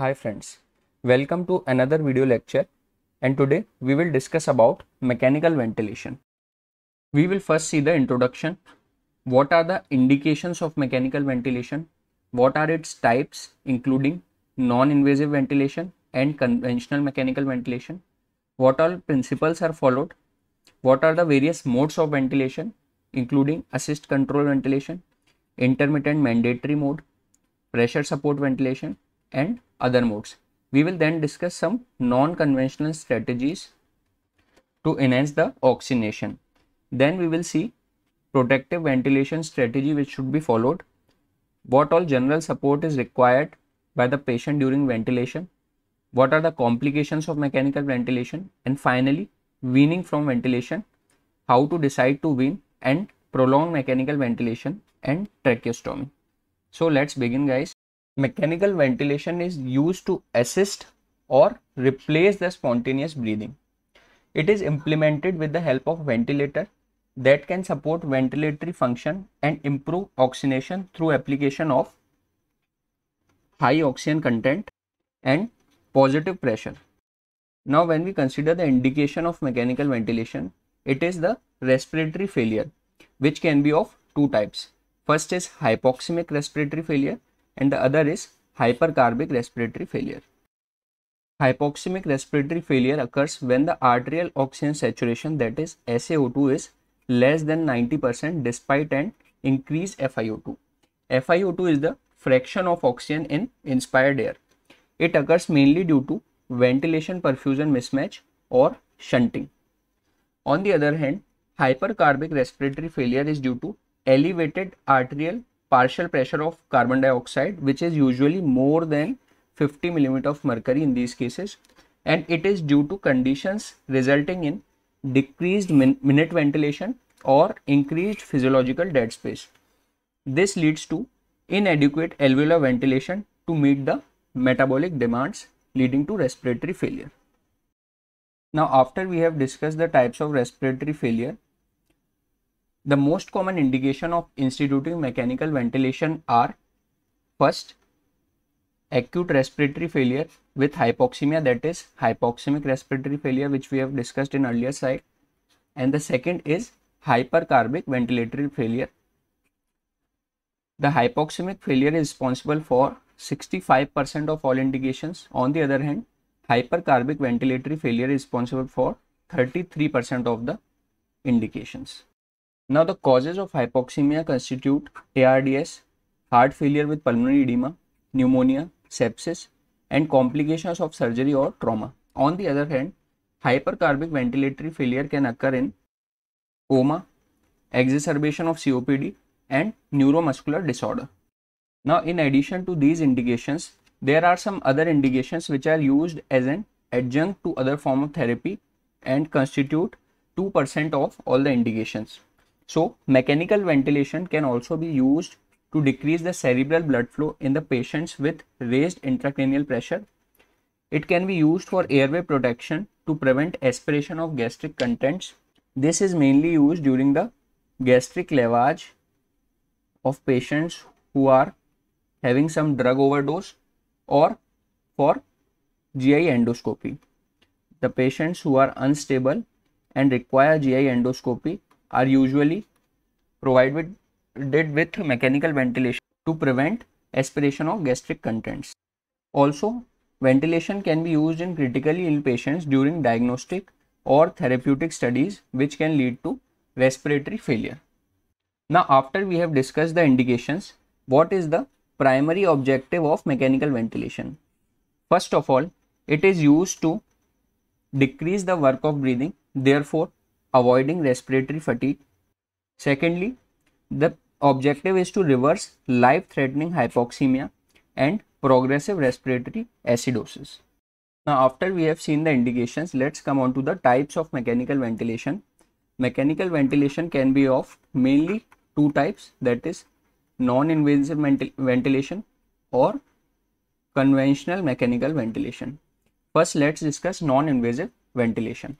Hi friends, welcome to another video lecture and today we will discuss about mechanical ventilation. We will first see the introduction, what are the indications of mechanical ventilation, what are its types including non-invasive ventilation and conventional mechanical ventilation, what all principles are followed, what are the various modes of ventilation including assist control ventilation, intermittent mandatory mode, pressure support ventilation and other modes. We will then discuss some non-conventional strategies to enhance the oxygenation. Then we will see protective ventilation strategy which should be followed, what all general support is required by the patient during ventilation, what are the complications of mechanical ventilation and finally weaning from ventilation, how to decide to wean and prolong mechanical ventilation and tracheostomy. So let's begin guys mechanical ventilation is used to assist or replace the spontaneous breathing. It is implemented with the help of ventilator that can support ventilatory function and improve oxygenation through application of high oxygen content and positive pressure. Now when we consider the indication of mechanical ventilation, it is the respiratory failure which can be of two types. First is hypoxemic respiratory failure and the other is hypercarbic respiratory failure. Hypoxemic respiratory failure occurs when the arterial oxygen saturation that is SaO2 is less than 90% despite an increased FiO2. FiO2 is the fraction of oxygen in inspired air. It occurs mainly due to ventilation perfusion mismatch or shunting. On the other hand, hypercarbic respiratory failure is due to elevated arterial partial pressure of carbon dioxide which is usually more than 50 millimeter of mercury in these cases and it is due to conditions resulting in decreased min minute ventilation or increased physiological dead space. This leads to inadequate alveolar ventilation to meet the metabolic demands leading to respiratory failure. Now after we have discussed the types of respiratory failure, the most common indication of instituting mechanical ventilation are first acute respiratory failure with hypoxemia that is hypoxemic respiratory failure which we have discussed in earlier slide and the second is hypercarbic ventilatory failure. The hypoxemic failure is responsible for 65% of all indications. On the other hand, hypercarbic ventilatory failure is responsible for 33% of the indications. Now the causes of hypoxemia constitute ARDS, heart failure with pulmonary edema, pneumonia, sepsis and complications of surgery or trauma. On the other hand, hypercarbic ventilatory failure can occur in coma, exacerbation of COPD and neuromuscular disorder. Now in addition to these indications, there are some other indications which are used as an adjunct to other form of therapy and constitute 2% of all the indications. So mechanical ventilation can also be used to decrease the cerebral blood flow in the patients with raised intracranial pressure. It can be used for airway protection to prevent aspiration of gastric contents. This is mainly used during the gastric lavage of patients who are having some drug overdose or for GI endoscopy. The patients who are unstable and require GI endoscopy are usually provided with, did with mechanical ventilation to prevent aspiration of gastric contents. Also, ventilation can be used in critically ill patients during diagnostic or therapeutic studies which can lead to respiratory failure. Now, after we have discussed the indications, what is the primary objective of mechanical ventilation? First of all, it is used to decrease the work of breathing, therefore avoiding respiratory fatigue. Secondly, the objective is to reverse life-threatening hypoxemia and progressive respiratory acidosis. Now, after we have seen the indications, let's come on to the types of mechanical ventilation. Mechanical ventilation can be of mainly two types that is non-invasive ventilation or conventional mechanical ventilation. First, let's discuss non-invasive ventilation.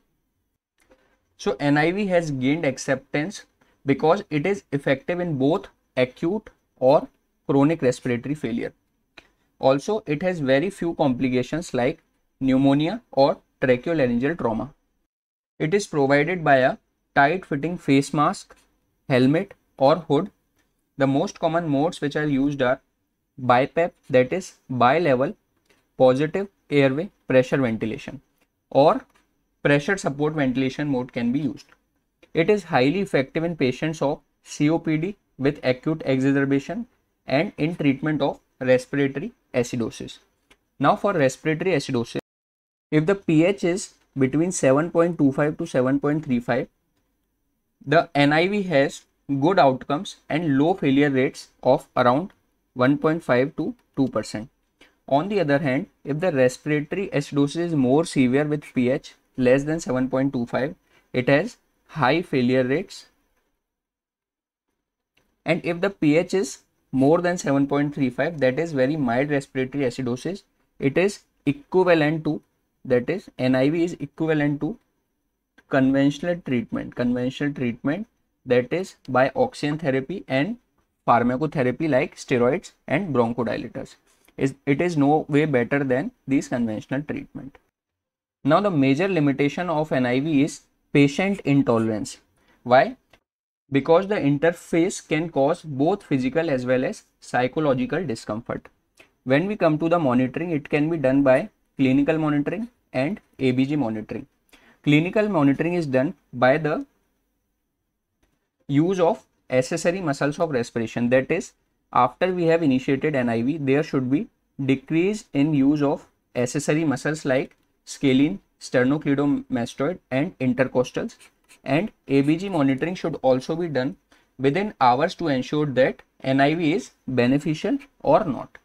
So NIV has gained acceptance because it is effective in both acute or chronic respiratory failure. Also, it has very few complications like pneumonia or tracheolaryngeal trauma. It is provided by a tight fitting face mask, helmet or hood. The most common modes which are used are BiPAP that is is Bi-level positive airway pressure ventilation or pressure support ventilation mode can be used. It is highly effective in patients of COPD with acute exacerbation and in treatment of respiratory acidosis. Now for respiratory acidosis, if the pH is between 7.25 to 7.35, the NIV has good outcomes and low failure rates of around 1.5 to 2%. On the other hand, if the respiratory acidosis is more severe with pH less than 7.25 it has high failure rates and if the pH is more than 7.35 that is very mild respiratory acidosis it is equivalent to that is NIV is equivalent to conventional treatment conventional treatment that is by oxygen therapy and pharmacotherapy like steroids and bronchodilators is it is no way better than these conventional treatment now the major limitation of NIV is patient intolerance. Why? Because the interface can cause both physical as well as psychological discomfort. When we come to the monitoring, it can be done by clinical monitoring and ABG monitoring. Clinical monitoring is done by the use of accessory muscles of respiration. That is, after we have initiated NIV, there should be decrease in use of accessory muscles like scalene, sternocleidomastoid and intercostals and ABG monitoring should also be done within hours to ensure that NIV is beneficial or not.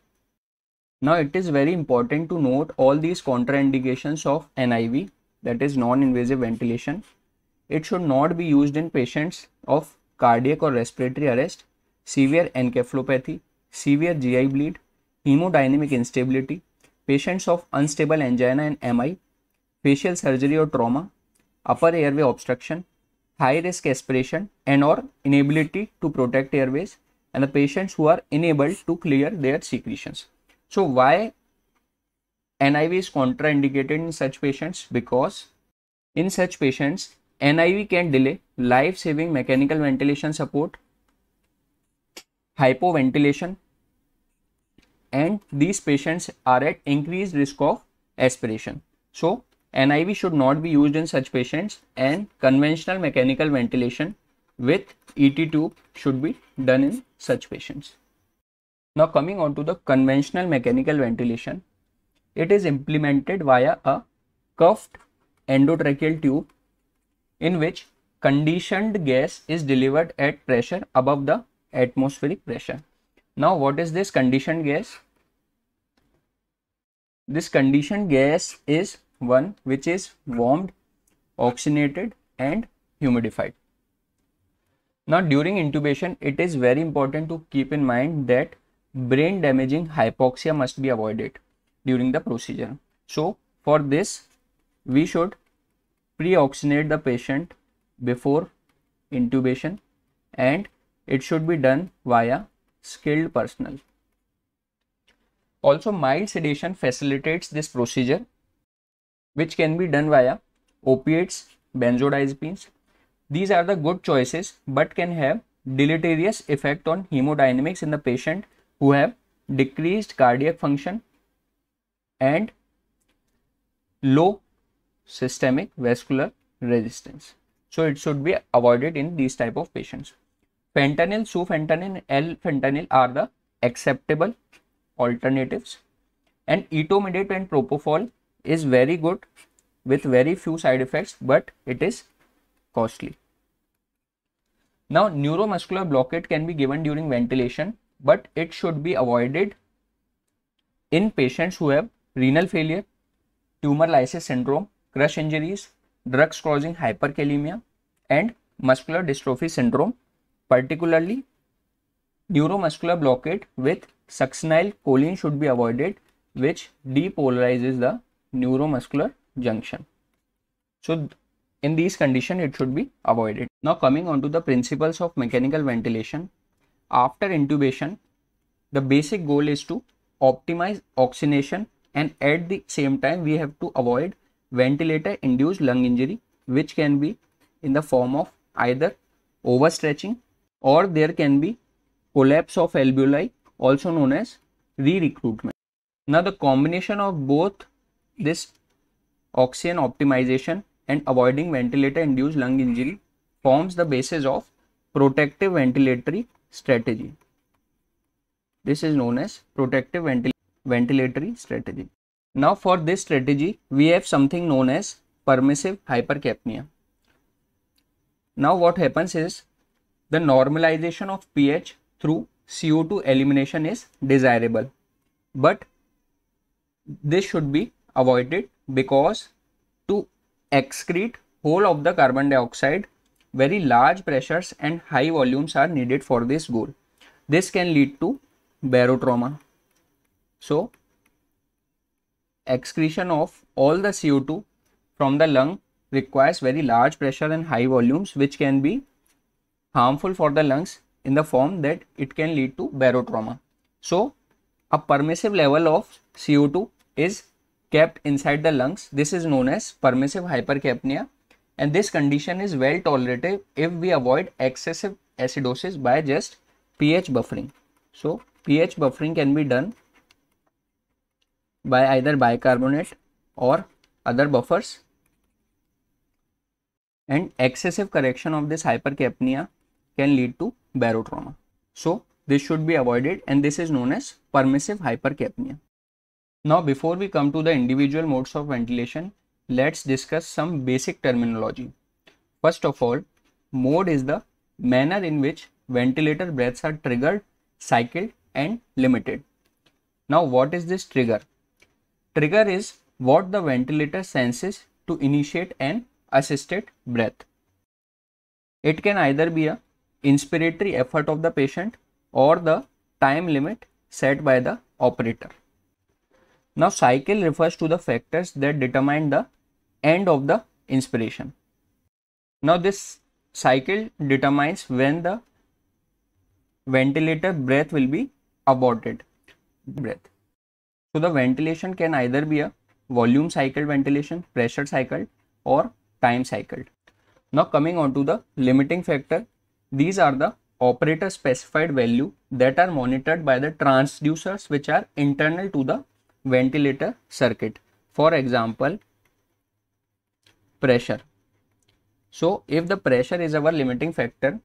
Now it is very important to note all these contraindications of NIV that is non-invasive ventilation. It should not be used in patients of cardiac or respiratory arrest, severe encephalopathy, severe GI bleed, hemodynamic instability, patients of unstable angina and MI, facial surgery or trauma, upper airway obstruction, high risk aspiration and or inability to protect airways and the patients who are enabled to clear their secretions. So why NIV is contraindicated in such patients? Because in such patients, NIV can delay life-saving mechanical ventilation support, hypoventilation, and these patients are at increased risk of aspiration. So NIV should not be used in such patients and conventional mechanical ventilation with ET tube should be done in such patients. Now coming on to the conventional mechanical ventilation, it is implemented via a cuffed endotracheal tube in which conditioned gas is delivered at pressure above the atmospheric pressure. Now what is this conditioned gas? this conditioned gas is one which is warmed, oxygenated and humidified. Now during intubation, it is very important to keep in mind that brain damaging hypoxia must be avoided during the procedure. So for this, we should pre-oxygenate the patient before intubation and it should be done via skilled personnel. Also, mild sedation facilitates this procedure, which can be done via opiates, benzodiazepines. These are the good choices, but can have deleterious effect on hemodynamics in the patient who have decreased cardiac function and low systemic vascular resistance. So it should be avoided in these type of patients. Fentanyl, sufentanyl, L-fentanyl are the acceptable alternatives and etomidate and propofol is very good with very few side effects but it is costly. Now neuromuscular blockade can be given during ventilation but it should be avoided in patients who have renal failure, tumor lysis syndrome, crush injuries, drugs causing hyperkalemia and muscular dystrophy syndrome particularly neuromuscular blockade with Succinyl choline should be avoided which depolarizes the neuromuscular junction. So in these conditions it should be avoided. Now coming on to the principles of mechanical ventilation. After intubation, the basic goal is to optimize oxygenation and at the same time we have to avoid ventilator induced lung injury which can be in the form of either overstretching or there can be collapse of alveoli also known as re-recruitment. Now the combination of both this oxygen optimization and avoiding ventilator induced lung injury forms the basis of protective ventilatory strategy. This is known as protective ventil ventilatory strategy. Now for this strategy, we have something known as permissive hypercapnia. Now what happens is the normalization of pH through CO2 elimination is desirable, but this should be avoided because to excrete whole of the carbon dioxide, very large pressures and high volumes are needed for this goal. This can lead to barotrauma. So, excretion of all the CO2 from the lung requires very large pressure and high volumes which can be harmful for the lungs in the form that it can lead to barotrauma. So a permissive level of CO2 is kept inside the lungs. This is known as permissive hypercapnia and this condition is well tolerated if we avoid excessive acidosis by just pH buffering. So pH buffering can be done by either bicarbonate or other buffers and excessive correction of this hypercapnia can lead to barotrauma. So this should be avoided and this is known as permissive hypercapnia. Now before we come to the individual modes of ventilation, let's discuss some basic terminology. First of all, mode is the manner in which ventilator breaths are triggered, cycled and limited. Now what is this trigger? Trigger is what the ventilator senses to initiate an assisted breath. It can either be a inspiratory effort of the patient or the time limit set by the operator. Now cycle refers to the factors that determine the end of the inspiration. Now this cycle determines when the ventilator breath will be aborted breath. So the ventilation can either be a volume cycle ventilation, pressure cycle or time cycle. Now coming on to the limiting factor these are the operator specified value that are monitored by the transducers which are internal to the ventilator circuit. For example, pressure. So if the pressure is our limiting factor,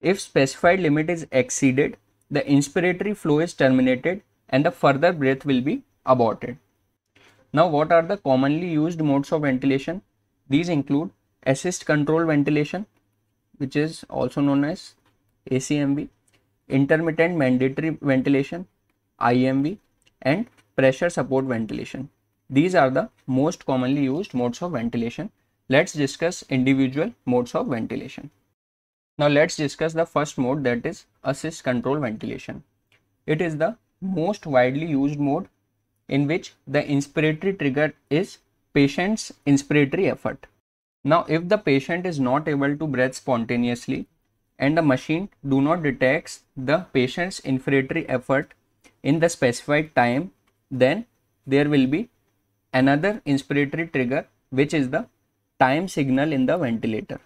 if specified limit is exceeded, the inspiratory flow is terminated and the further breath will be aborted. Now what are the commonly used modes of ventilation? These include assist control ventilation, which is also known as ACMB, intermittent mandatory ventilation, IMV and pressure support ventilation. These are the most commonly used modes of ventilation. Let's discuss individual modes of ventilation. Now let's discuss the first mode that is assist control ventilation. It is the most widely used mode in which the inspiratory trigger is patient's inspiratory effort. Now, if the patient is not able to breathe spontaneously and the machine do not detects the patient's inspiratory effort in the specified time, then there will be another inspiratory trigger, which is the time signal in the ventilator.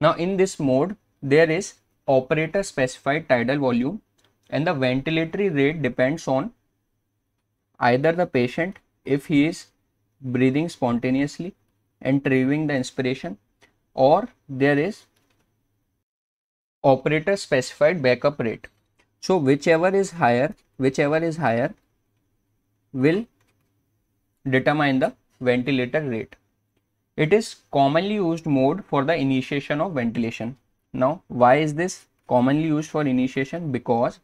Now, in this mode, there is operator specified tidal volume and the ventilatory rate depends on either the patient if he is breathing spontaneously retrieving the inspiration or there is operator specified backup rate so whichever is higher whichever is higher will determine the ventilator rate it is commonly used mode for the initiation of ventilation now why is this commonly used for initiation because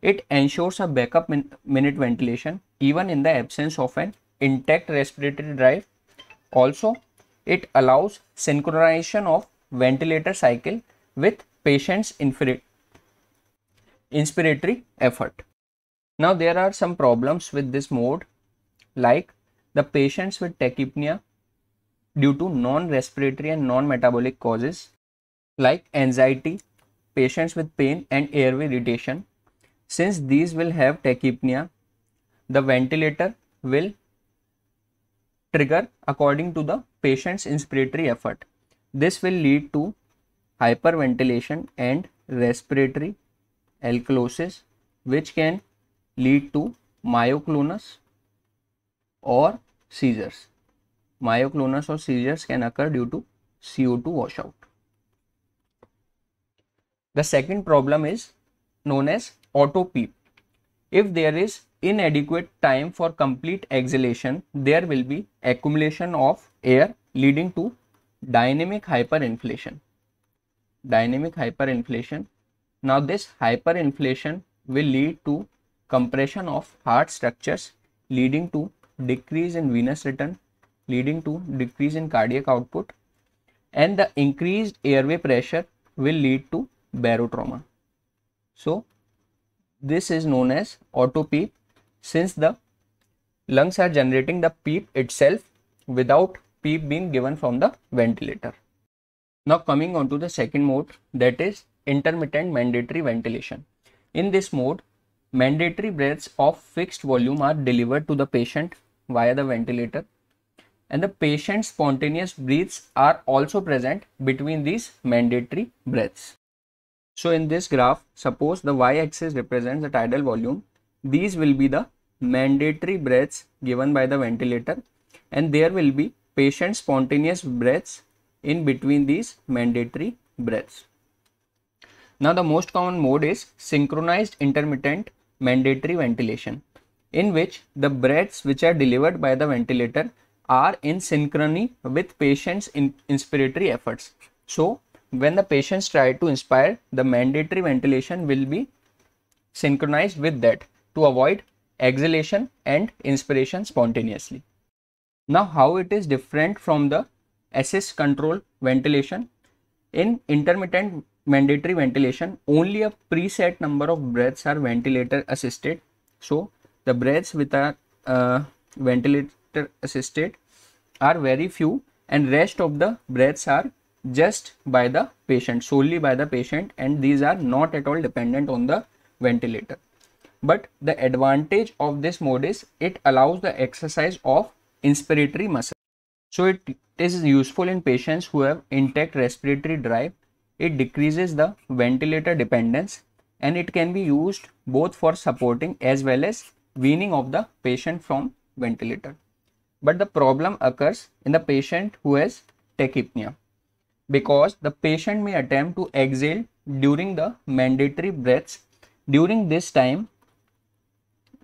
it ensures a backup min minute ventilation even in the absence of an intact respiratory drive also it allows synchronization of ventilator cycle with patient's inspiratory effort. Now there are some problems with this mode like the patients with tachypnea due to non-respiratory and non-metabolic causes like anxiety, patients with pain and airway irritation. Since these will have tachypnea, the ventilator will trigger according to the patient's inspiratory effort. This will lead to hyperventilation and respiratory alkalosis which can lead to myoclonus or seizures. Myoclonus or seizures can occur due to CO2 washout. The second problem is known as autopeep. If there is inadequate time for complete exhalation, there will be accumulation of air leading to dynamic hyperinflation. Dynamic hyperinflation. Now this hyperinflation will lead to compression of heart structures leading to decrease in venous return, leading to decrease in cardiac output and the increased airway pressure will lead to barotrauma. So this is known as autopeep since the lungs are generating the PEEP itself without PEEP being given from the ventilator. Now coming on to the second mode that is intermittent mandatory ventilation. In this mode, mandatory breaths of fixed volume are delivered to the patient via the ventilator and the patient's spontaneous breaths are also present between these mandatory breaths. So in this graph, suppose the y-axis represents the tidal volume these will be the mandatory breaths given by the ventilator and there will be patient spontaneous breaths in between these mandatory breaths. Now the most common mode is synchronized intermittent mandatory ventilation in which the breaths which are delivered by the ventilator are in synchrony with patient's in inspiratory efforts. So when the patients try to inspire the mandatory ventilation will be synchronized with that to avoid exhalation and inspiration spontaneously. Now how it is different from the assist control ventilation. In intermittent mandatory ventilation, only a preset number of breaths are ventilator assisted. So the breaths with a uh, ventilator assisted are very few and rest of the breaths are just by the patient, solely by the patient and these are not at all dependent on the ventilator. But the advantage of this mode is it allows the exercise of inspiratory muscle. So it is useful in patients who have intact respiratory drive. It decreases the ventilator dependence and it can be used both for supporting as well as weaning of the patient from ventilator. But the problem occurs in the patient who has tachypnea because the patient may attempt to exhale during the mandatory breaths. During this time,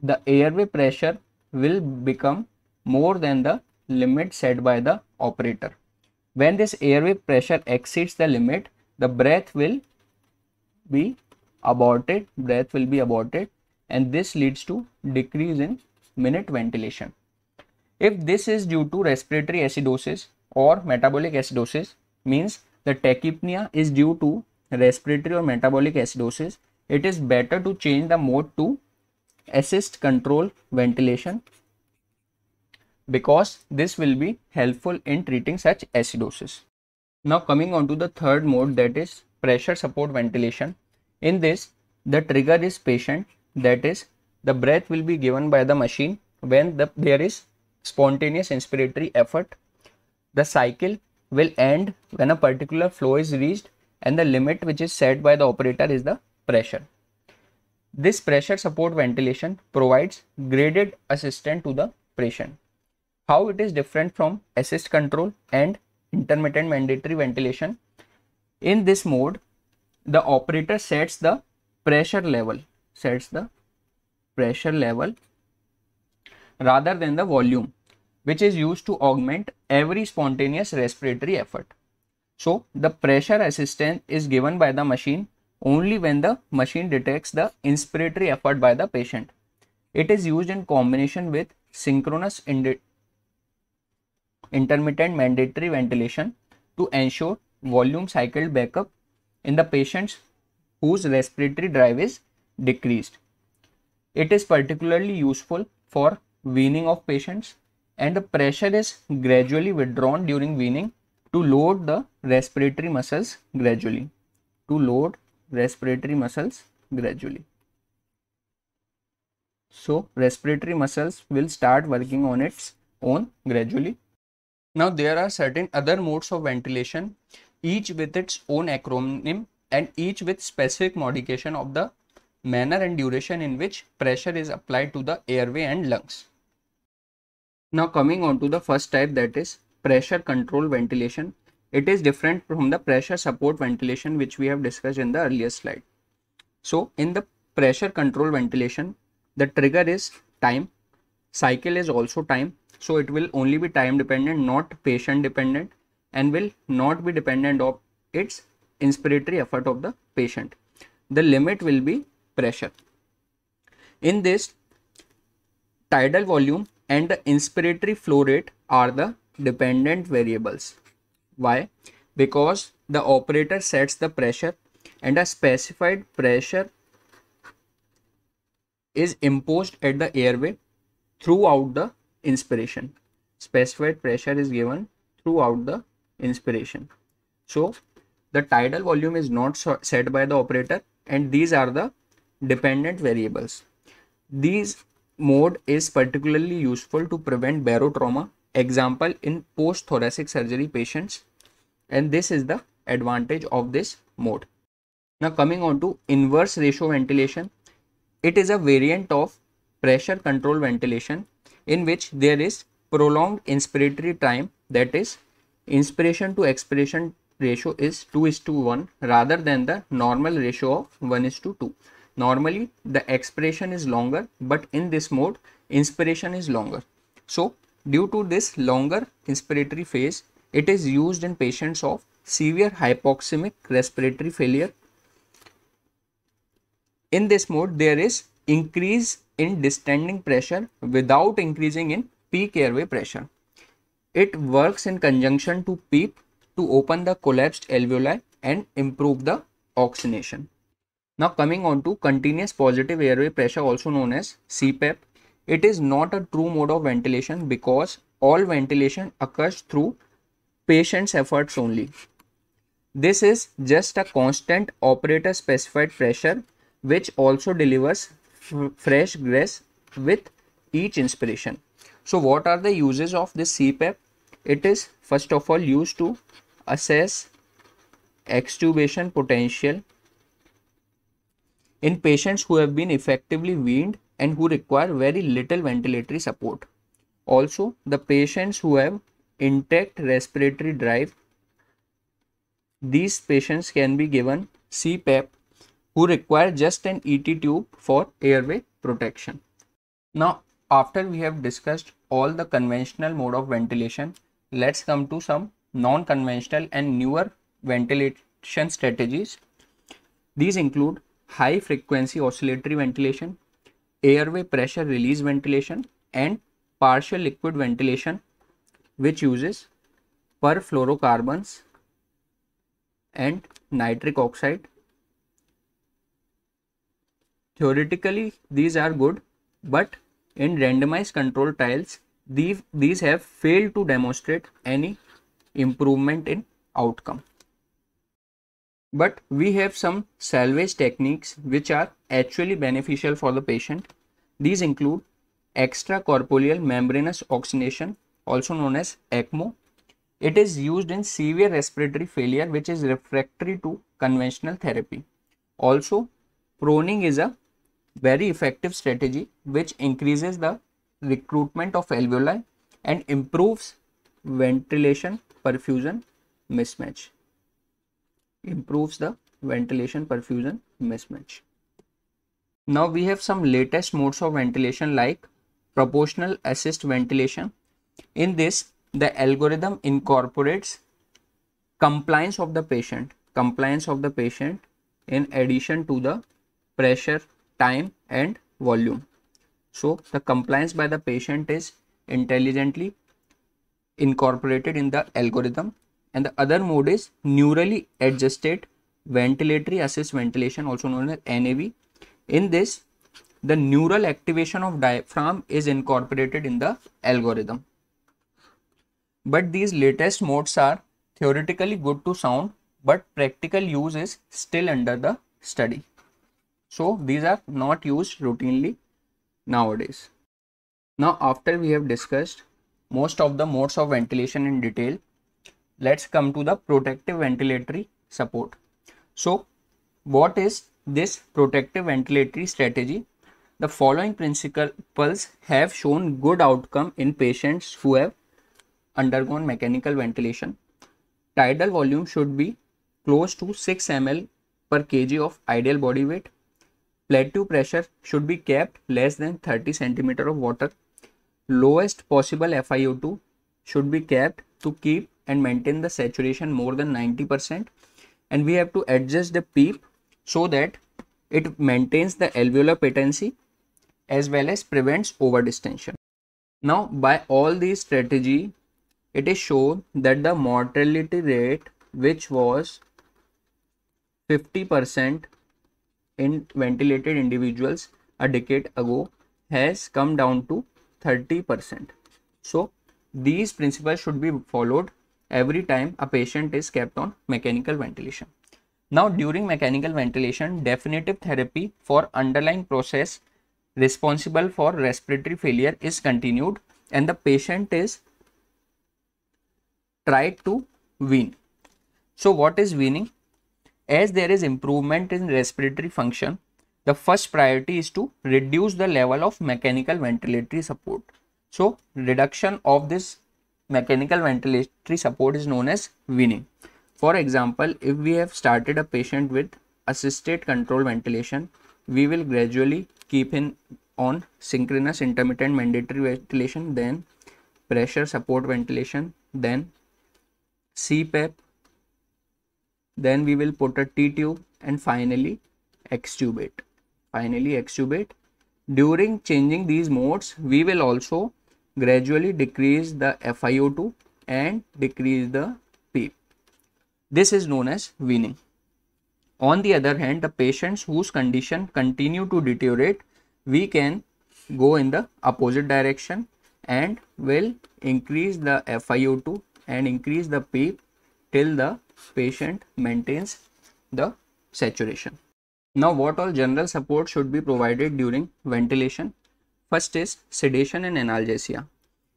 the airway pressure will become more than the limit set by the operator. When this airway pressure exceeds the limit, the breath will be aborted, breath will be aborted and this leads to decrease in minute ventilation. If this is due to respiratory acidosis or metabolic acidosis, means the tachypnea is due to respiratory or metabolic acidosis, it is better to change the mode to assist control ventilation because this will be helpful in treating such acidosis. Now coming on to the third mode that is pressure support ventilation. In this the trigger is patient that is the breath will be given by the machine when the, there is spontaneous inspiratory effort. The cycle will end when a particular flow is reached and the limit which is set by the operator is the pressure. This pressure support ventilation provides graded assistance to the patient. How it is different from assist control and intermittent mandatory ventilation. In this mode, the operator sets the pressure level, sets the pressure level rather than the volume, which is used to augment every spontaneous respiratory effort. So the pressure assistance is given by the machine only when the machine detects the inspiratory effort by the patient. It is used in combination with synchronous intermittent mandatory ventilation to ensure volume cycle backup in the patients whose respiratory drive is decreased. It is particularly useful for weaning of patients and the pressure is gradually withdrawn during weaning to load the respiratory muscles gradually to load respiratory muscles gradually. So respiratory muscles will start working on its own gradually. Now there are certain other modes of ventilation, each with its own acronym and each with specific modification of the manner and duration in which pressure is applied to the airway and lungs. Now coming on to the first type that is pressure control ventilation it is different from the pressure support ventilation which we have discussed in the earlier slide so in the pressure control ventilation the trigger is time cycle is also time so it will only be time dependent not patient dependent and will not be dependent of its inspiratory effort of the patient the limit will be pressure in this tidal volume and the inspiratory flow rate are the dependent variables why? Because the operator sets the pressure and a specified pressure is imposed at the airway throughout the inspiration. Specified pressure is given throughout the inspiration. So the tidal volume is not set by the operator and these are the dependent variables. These mode is particularly useful to prevent barotrauma example in post thoracic surgery patients and this is the advantage of this mode. Now coming on to inverse ratio ventilation, it is a variant of pressure control ventilation in which there is prolonged inspiratory time that is inspiration to expiration ratio is 2 is to 1 rather than the normal ratio of 1 is to 2. Normally the expiration is longer but in this mode inspiration is longer. So Due to this longer inspiratory phase, it is used in patients of severe hypoxemic respiratory failure. In this mode, there is increase in distending pressure without increasing in peak airway pressure. It works in conjunction to PEEP to open the collapsed alveoli and improve the oxygenation. Now coming on to continuous positive airway pressure also known as CPAP it is not a true mode of ventilation because all ventilation occurs through patient's efforts only. This is just a constant operator specified pressure which also delivers fresh gas with each inspiration. So what are the uses of this CPAP? It is first of all used to assess extubation potential in patients who have been effectively weaned and who require very little ventilatory support. Also, the patients who have intact respiratory drive, these patients can be given CPAP who require just an ET tube for airway protection. Now, after we have discussed all the conventional mode of ventilation, let's come to some non-conventional and newer ventilation strategies. These include high frequency oscillatory ventilation, airway pressure release ventilation and partial liquid ventilation which uses perfluorocarbons and nitric oxide. Theoretically these are good but in randomized control trials these, these have failed to demonstrate any improvement in outcome but we have some salvage techniques which are actually beneficial for the patient. These include extracorporeal membranous oxygenation also known as ECMO. It is used in severe respiratory failure which is refractory to conventional therapy. Also proning is a very effective strategy which increases the recruitment of alveoli and improves ventilation perfusion mismatch improves the ventilation perfusion mismatch. Now we have some latest modes of ventilation like proportional assist ventilation. In this, the algorithm incorporates compliance of the patient, compliance of the patient in addition to the pressure, time and volume. So the compliance by the patient is intelligently incorporated in the algorithm and the other mode is neurally adjusted ventilatory assist ventilation also known as NAV. In this the neural activation of diaphragm is incorporated in the algorithm. But these latest modes are theoretically good to sound but practical use is still under the study. So these are not used routinely nowadays. Now after we have discussed most of the modes of ventilation in detail, let's come to the protective ventilatory support so what is this protective ventilatory strategy the following principles have shown good outcome in patients who have undergone mechanical ventilation tidal volume should be close to 6 ml per kg of ideal body weight plateau pressure should be kept less than 30 centimeter of water lowest possible FiO2 should be kept to keep and maintain the saturation more than 90% and we have to adjust the PEEP so that it maintains the alveolar patency as well as prevents overdistension. Now by all these strategy it is shown that the mortality rate which was 50% in ventilated individuals a decade ago has come down to 30%. So these principles should be followed every time a patient is kept on mechanical ventilation. Now during mechanical ventilation, definitive therapy for underlying process responsible for respiratory failure is continued and the patient is tried to wean. So what is weaning? As there is improvement in respiratory function, the first priority is to reduce the level of mechanical ventilatory support. So reduction of this mechanical ventilatory support is known as weaning. For example, if we have started a patient with assisted control ventilation, we will gradually keep him on synchronous intermittent mandatory ventilation, then pressure support ventilation, then CPAP, then we will put a T-tube and finally extubate. Finally extubate. During changing these modes, we will also gradually decrease the FiO2 and decrease the P. This is known as weaning. On the other hand, the patients whose condition continue to deteriorate, we can go in the opposite direction and will increase the FiO2 and increase the PEEP till the patient maintains the saturation. Now what all general support should be provided during ventilation? First is sedation and analgesia.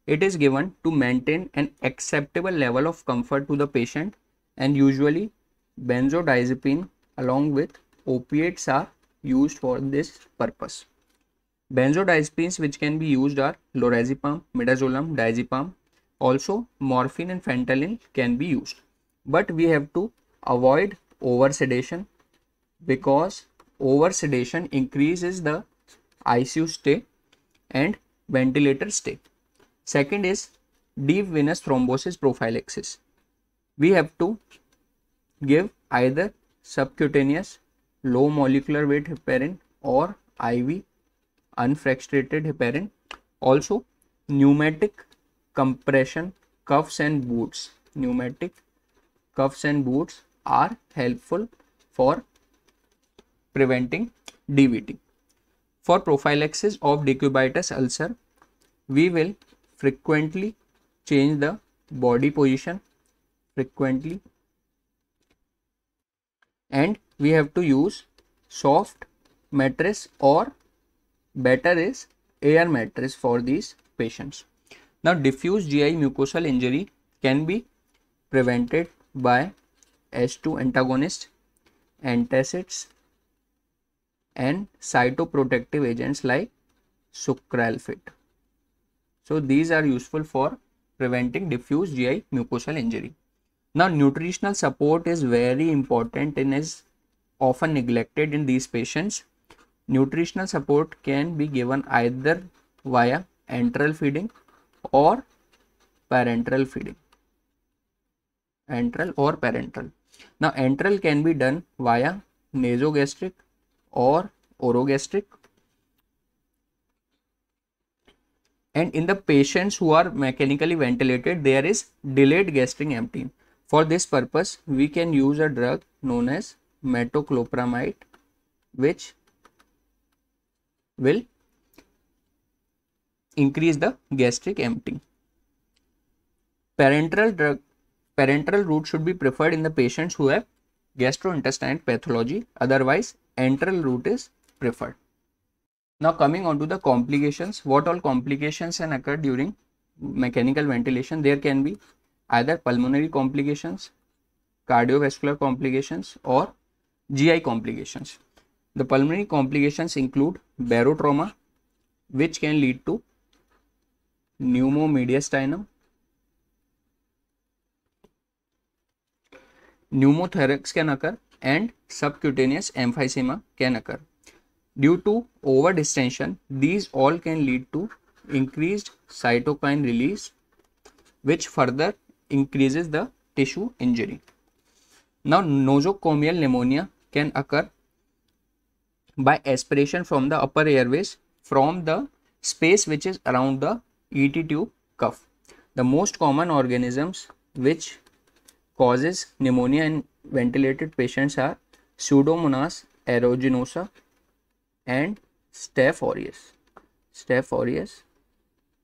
It is given to maintain an acceptable level of comfort to the patient and usually benzodiazepine along with opiates are used for this purpose. Benzodiazepines which can be used are lorazepam, midazolam, diazepam. Also morphine and fentanyl can be used. But we have to avoid over sedation because over sedation increases the ICU stay and ventilator stay. Second is deep venous thrombosis prophylaxis. We have to give either subcutaneous low molecular weight heparin or IV unfractionated heparin. Also pneumatic compression cuffs and boots. Pneumatic cuffs and boots are helpful for preventing DVT. For prophylaxis of decubitus ulcer, we will frequently change the body position frequently and we have to use soft mattress or better is air mattress for these patients. Now diffuse GI mucosal injury can be prevented by S2 antagonist antacids and cytoprotective agents like sucralfate. So these are useful for preventing diffuse GI mucosal injury. Now nutritional support is very important and is often neglected in these patients. Nutritional support can be given either via enteral feeding or parenteral feeding. Enteral or parenteral. Now enteral can be done via nasogastric or orogastric and in the patients who are mechanically ventilated there is delayed gastric emptying for this purpose we can use a drug known as metoclopramide which will increase the gastric emptying parenteral drug parenteral route should be preferred in the patients who have gastrointestinal pathology otherwise Enteral route is preferred. Now coming on to the complications, what all complications can occur during mechanical ventilation? There can be either pulmonary complications, cardiovascular complications or GI complications. The pulmonary complications include barotrauma which can lead to pneumomediastinum, pneumothorax can occur and subcutaneous emphysema can occur. Due to overdistension, these all can lead to increased cytokine release which further increases the tissue injury. Now nosocomial pneumonia can occur by aspiration from the upper airways from the space which is around the ET tube cuff. The most common organisms which causes pneumonia in ventilated patients are Pseudomonas aeruginosa and Staph aureus. Staph aureus.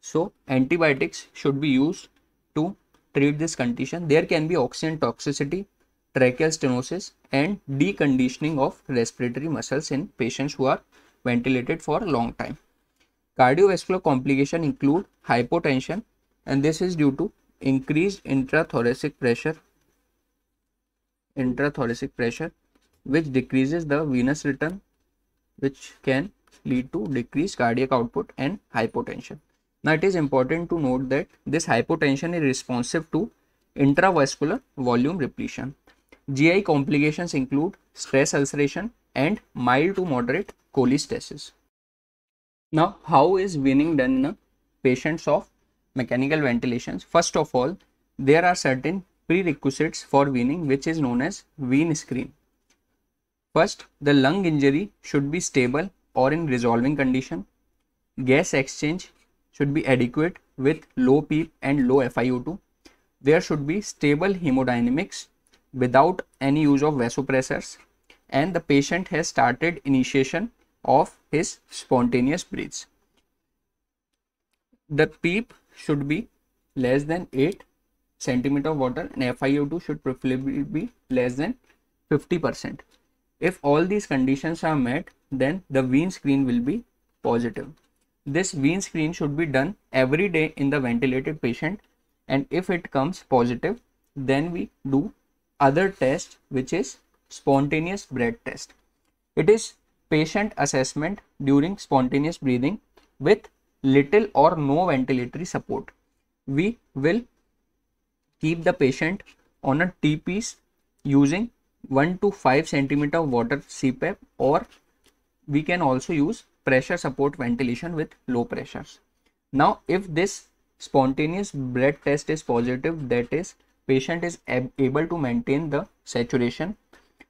So antibiotics should be used to treat this condition. There can be oxygen toxicity, tracheal stenosis and deconditioning of respiratory muscles in patients who are ventilated for a long time. Cardiovascular complication include hypotension and this is due to increased intrathoracic pressure intrathoracic pressure which decreases the venous return which can lead to decreased cardiac output and hypotension. Now it is important to note that this hypotension is responsive to intravascular volume repletion. GI complications include stress ulceration and mild to moderate cholestasis. Now how is weaning done in patients of mechanical ventilations? First of all, there are certain prerequisites for weaning which is known as wean screen. First, the lung injury should be stable or in resolving condition. Gas exchange should be adequate with low PEEP and low FiO2. There should be stable hemodynamics without any use of vasopressors and the patient has started initiation of his spontaneous breaths. The PEEP should be less than 8 centimeter of water and FiO2 should preferably be less than 50%. If all these conditions are met, then the Wien screen will be positive. This Wien screen should be done every day in the ventilated patient and if it comes positive, then we do other test which is spontaneous breath test. It is patient assessment during spontaneous breathing with little or no ventilatory support. We will keep the patient on a T-piece using 1 to 5 centimeter water CPAP or we can also use pressure support ventilation with low pressures. Now if this spontaneous breath test is positive that is patient is ab able to maintain the saturation.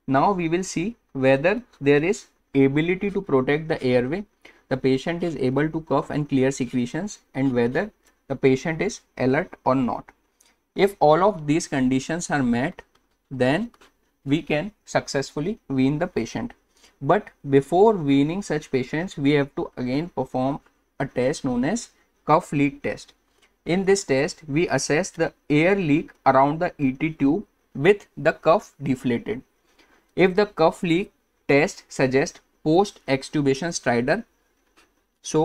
Now we will see whether there is ability to protect the airway, the patient is able to cough and clear secretions and whether the patient is alert or not if all of these conditions are met then we can successfully wean the patient but before weaning such patients we have to again perform a test known as cuff leak test in this test we assess the air leak around the ET tube with the cuff deflated if the cuff leak test suggests post extubation stridor so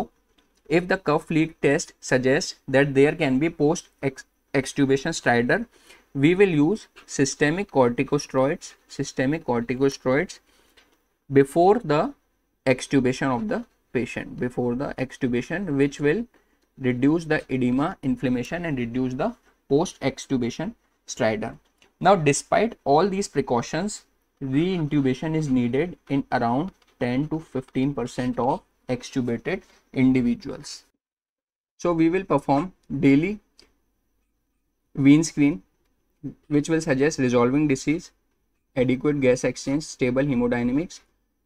if the cuff leak test suggests that there can be post ex extubation stridor we will use systemic corticosteroids systemic corticosteroids before the extubation of the patient before the extubation which will reduce the edema inflammation and reduce the post extubation stridor now despite all these precautions the intubation is needed in around 10 to 15 percent of extubated individuals so we will perform daily Wien screen, which will suggest resolving disease, adequate gas exchange, stable hemodynamics,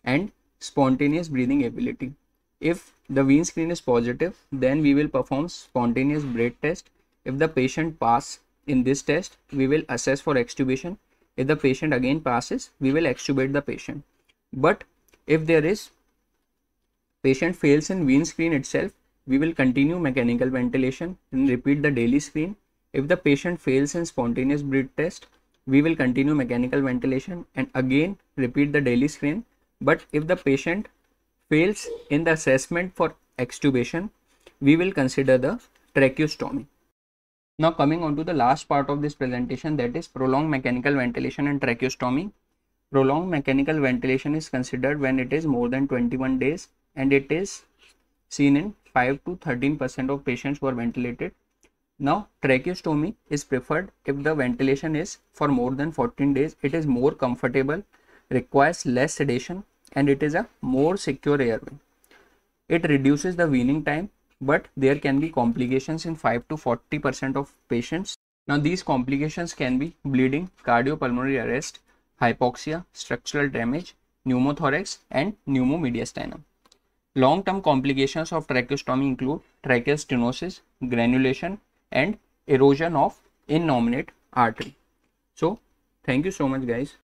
and spontaneous breathing ability. If the Wien screen is positive, then we will perform spontaneous breath test. If the patient pass in this test, we will assess for extubation. If the patient again passes, we will extubate the patient. But if there is patient fails in Wien screen itself, we will continue mechanical ventilation and repeat the daily screen if the patient fails in spontaneous breath test, we will continue mechanical ventilation and again repeat the daily screen. But if the patient fails in the assessment for extubation, we will consider the tracheostomy. Now coming on to the last part of this presentation that is prolonged mechanical ventilation and tracheostomy. Prolonged mechanical ventilation is considered when it is more than 21 days and it is seen in 5 to 13% of patients who are ventilated now tracheostomy is preferred if the ventilation is for more than 14 days. It is more comfortable, requires less sedation and it is a more secure airway. It reduces the weaning time but there can be complications in 5 to 40% of patients. Now these complications can be bleeding, cardiopulmonary arrest, hypoxia, structural damage, pneumothorax and pneumomediastinum. Long-term complications of tracheostomy include tracheal stenosis, granulation, and erosion of innominate artery. So thank you so much guys.